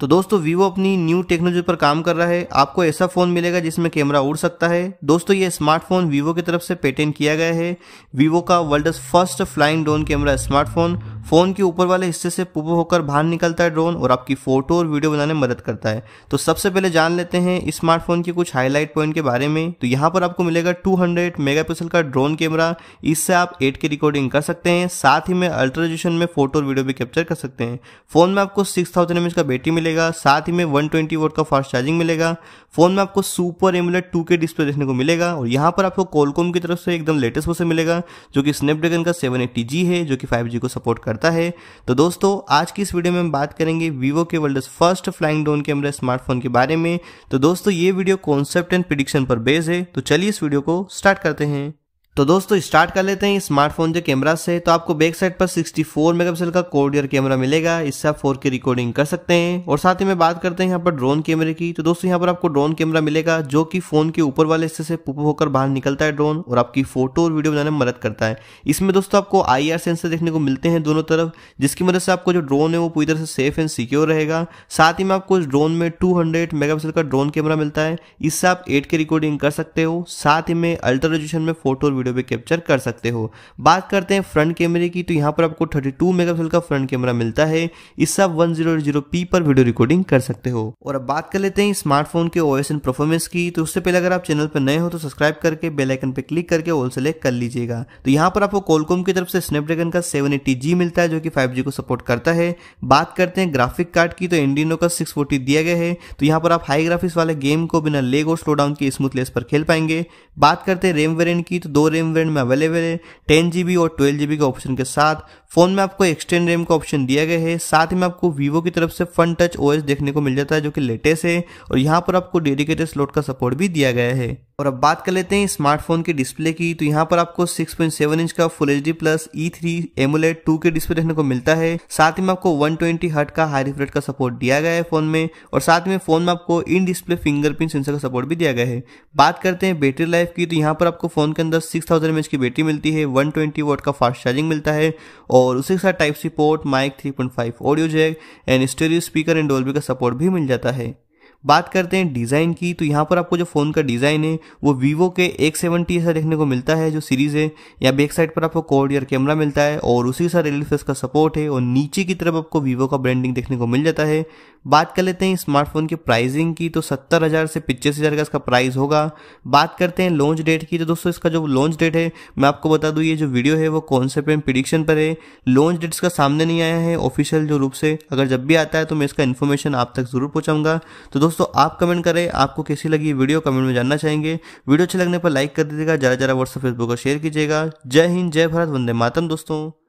तो दोस्तों वीवो अपनी न्यू टेक्नोलॉजी पर काम कर रहा है आपको ऐसा फ़ोन मिलेगा जिसमें कैमरा उड़ सकता है दोस्तों ये स्मार्टफोन वीवो की तरफ से पेटेंट किया गया है वीवो का world first flying drone camera smartphone phone के ऊपर वाले हिस्से से पुप होकर बाहर निकलता है ड्रोन और आपकी फ़ोटो और वीडियो बनाने में मदद करता है तो सबसे पहले जान लेते हैं इस स्मार्टफोन के कुछ हाईलाइट पॉइंट के बारे में तो यहाँ पर आपको मिलेगा 200 मेगापिक्सल का ड्रोन कैमरा इससे आप एट रिकॉर्डिंग कर सकते हैं साथ ही में अल्ट्राजेशन में फ़ोटो और वीडियो भी कैप्चर कर सकते हैं फ़ोन में आपको सिक्स थाउजेंड का बैटरी मिलेगा साथ ही में 120 ट्वेंटी वोट का फास्ट चार्जिंग मिलेगा फोन में आपको सुपर एमुलेट टू के डिस्प्ले देखने को मिलेगा और यहाँ पर आपको कोलकॉम की तरफ से एकदम लेटेस्ट वर्सन मिलेगा जो कि स्नैपड्रैगन का सेवन है जो कि फाइव को सपोर्ट करता है तो दोस्तों आज की इस वीडियो में हम बात करेंगे वीवो के world first flying drone camera smartphone के बारे में तो दोस्तों ये वीडियो कॉन्सेप्ट एंड प्रिडिक्शन पर बेस है तो चलिए इस वीडियो को स्टार्ट करते हैं तो दोस्तों स्टार्ट कर लेते हैं स्मार्टफोन के कैमरा से तो आपको बैक साइड पर 64 मेगापिक्सल का कोर्डियर कैमरा मिलेगा इससे आप फोर के रिकॉर्डिंग कर सकते हैं और साथ ही में बात करते हैं यहाँ पर ड्रोन कैमरे की तो दोस्तों यहाँ पर आपको ड्रोन कैमरा मिलेगा जो कि फोन के ऊपर वाले हिस्से से पुप होकर बाहर निकलता है ड्रोन और आपकी फोटो और वीडियो बनाने में मदद करता है इसमें दोस्तों आपको आई सेंसर देखने को मिलते हैं दोनों तरफ जिसकी मदद से आपको जो ड्रोन है वो पूरी तरह से सेफ एंड सिक्योर रहेगा साथ ही में आपको इस ड्रोन में टू हंड्रेड का ड्रोन कैमरा मिलता है इससे आप एट रिकॉर्डिंग कर सकते हो साथ ही में अल्ट्रा रेजोल्यूशन में फोटो और वीडियो भी कैप्चर कर सकते हो बात करते हैं फ्रंट कैमरे की तो यहाँ पर आपको 32 टू का फ्रंट कैमरा मिलता है इससे आप वन पर वीडियो रिकॉर्डिंग कर सकते हो और अब बात कर लेते हैं स्मार्टफोन के ओएस एंड परफॉर्मेंस की तो उससे पहले अगर आप चैनल पर नए हो तो सब्सक्राइब करके बेलाइकन पर क्लिक करके ऑल सेलेक्ट कर लीजिएगा तो यहाँ पर आपको कोलकॉम की तरफ से स्नैपड्रैगन का सेवन मिलता है जो कि फाइव को सपोर्ट करता है बात करते हैं ग्राफिक कार्ड की तो इंडियनो का सिक्स दिया गया है तो यहाँ पर आप हाई ग्राफिक्स वाले गेम को बिना लेग और स्लो डाउन के स्मूथलेस पर खेल पाएंगे बात करते हैं रेम वेरियंट की तो दो रेम वेंट में अवेलेबल है टेन जी और ट्वेल्व जी के ऑप्शन के साथ फोन में आपको एक्सटेंड रेम का ऑप्शन दिया गया है साथ ही में आपको वीवो की तरफ से फन टच ओएस देखने को मिल जाता है जो कि लेटेस्ट है और यहाँ पर आपको डेडिकेटेड स्लॉट का सपोर्ट भी दिया गया है और अब बात कर लेते हैं स्मार्टफोन के डिस्प्ले की तो यहाँ पर आपको 6.7 इंच का full H D plus E three AMOLED two के डिस्प्ले देखने को मिलता है साथ ही में आपको 120 ट्वेंटी हट का हाई रिफ्रेट का सपोर्ट दिया गया है फोन में और साथ में फोन में आपको इन डिस्प्ले फिंगरप्रिंट सेंसर का सपोर्ट भी दिया गया है बात करते हैं बैटरी लाइफ की तो यहाँ पर आपको फोन के अंदर सिक्स थाउजेंड की बैटरी मिलती है वन ट्वेंटी का फास्ट चार्जिंग मिलता है और और उसी के साथ type C port mic 3.5 audio jack and stereo speaker and Dolby का सपोर्ट भी मिल जाता है बात करते हैं डिज़ाइन की तो यहाँ पर आपको जो फ़ोन का डिज़ाइन है वो वीवो के एक सेवेंटी ऐसा देखने को मिलता है जो सीरीज़ है या बैक साइड पर आपको कोड या कैमरा मिलता है और उसी के साथ एलिफेस का सपोर्ट है और नीचे की तरफ आपको वीवो का ब्रांडिंग देखने को मिल जाता है बात कर लेते हैं स्मार्टफोन की प्राइसिंग की तो सत्तर हज़ार से पच्चीस हज़ार का इसका प्राइस होगा बात करते हैं लॉन्च डेट की तो दोस्तों इसका जो लॉन्च डेट है मैं आपको बता दूँ ये जो वीडियो है वो से पेम प्रिडिक्शन पर है लॉन्च डेट इसका सामने नहीं आया है ऑफिशियल जो रूप से अगर जब भी आता है तो मैं इसका इन्फॉर्मेशन आप तक ज़रूर पहुँचाऊँगा तो दोस्तों आप कमेंट करें आपको कैसी लगी वीडियो कमेंट में जानना चाहेंगे वीडियो अच्छे लगने पर लाइक कर दीजिएगा ज़्यादा ज़्यादा व्हाट्सअप फेसबुक पर शेयर कीजिएगा जय हिंद जय भारत वंदे मातम दोस्तों